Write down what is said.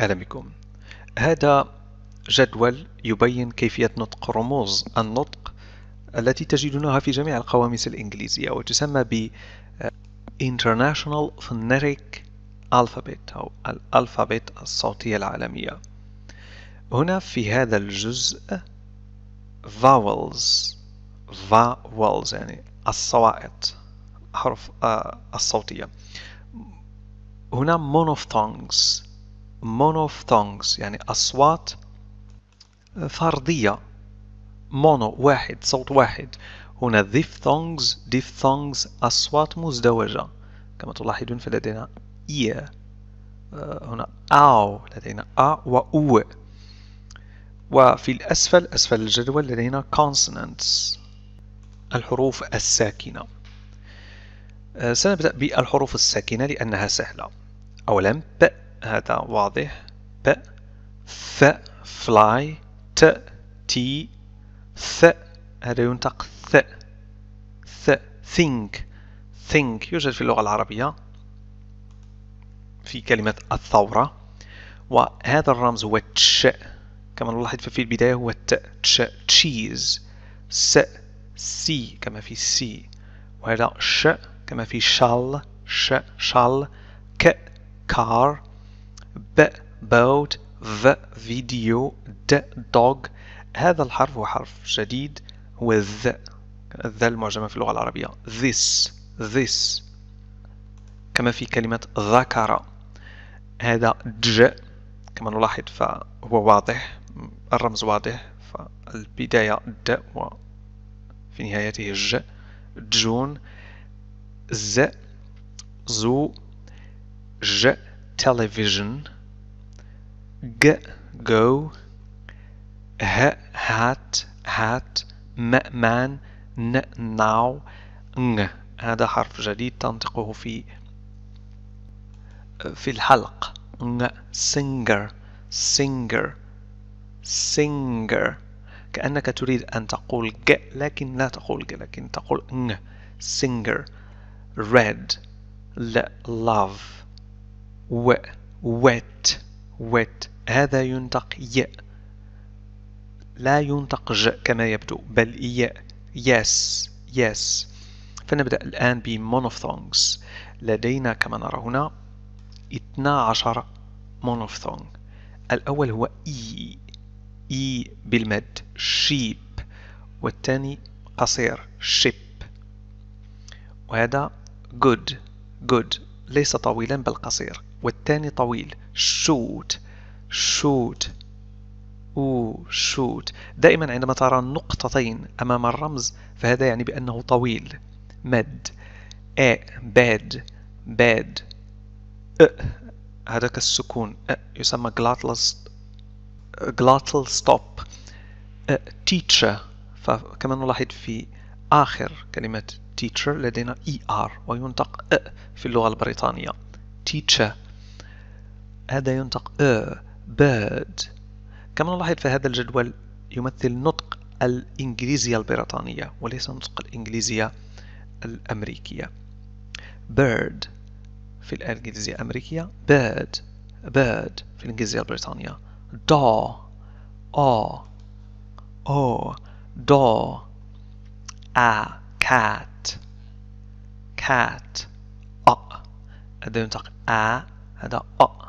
أهلا بكم هذا جدول يبين كيفية نطق رموز النطق التي تجدونها في جميع القواميس الإنجليزية وتسمى ب International Phonetic Alphabet أو الألفابيت الصوتية العالمية هنا في هذا الجزء vowels vowels يعني الصوائط حرف آه، الصوتية هنا monophthongs monophthongs يعني أصوات فردية مونو واحد صوت واحد هنا diphthongs diphthongs أصوات مزدوجة كما تلاحظون فلدينا إي آه، هنا أو لدينا أ و أو وفي الأسفل أسفل الجدول لدينا consonants الحروف الساكنة آه، سنبدأ بالحروف الساكنة لأنها سهلة أولا ب هذا واضح ب ث فلاي ت تي ث هذا ينطق ث ث ثينك ثينك يوجد في اللغة العربية في كلمة الثورة وهذا الرمز هو تش كما نلاحظ ففي البداية هو ت تش تشيز س سي كما في سي وهذا ش كما في شال ش شال ك كار ب بوت ف فيديو د dog هذا الحرف هو حرف شديد هو ذ ذا المعجمة في اللغة العربية this this كما في كلمة ذكر هذا ج كما نلاحظ فهو واضح الرمز واضح فالبداية د وفي نهايته ج جون ز زو ج television ج go ه hat hat م man ن now ng هذا حرف جديد تنطقه في في الحلق ng singer singer singer كأنك تريد أن تقول ج لكن لا تقول ج لكن تقول ng singer red ل love و wet wet هذا ينطق ي لا ينطق ج كما يبدو بل ي yes yes فنبدأ الآن بمونوفثونغز لدينا كما نرى هنا 12 مونوفثونغ الأول هو إي e، إي e بالمد شيب والثاني قصير شيب وهذا good good ليس طويلا بل قصير والتاني طويل شوت شوت أو شوت دائما عندما ترى نقطتين أمام الرمز فهذا يعني بأنه طويل مد باد باد ا هذاك السكون يسمى glottal ستوب stop teacher فكما نلاحظ في آخر كلمة teacher لدينا ER وينطق أ في اللغة البريطانية teacher هذا ينطق أ باد كما نلاحظ فهذا الجدول يمثل نطق الإنجليزية البريطانية وليس نطق الإنجليزية الأمريكية bird في الإنجليزية الأمريكية bird bird في الإنجليزية البريطانية door or o door a cat cat a هذا ينطق a هذا a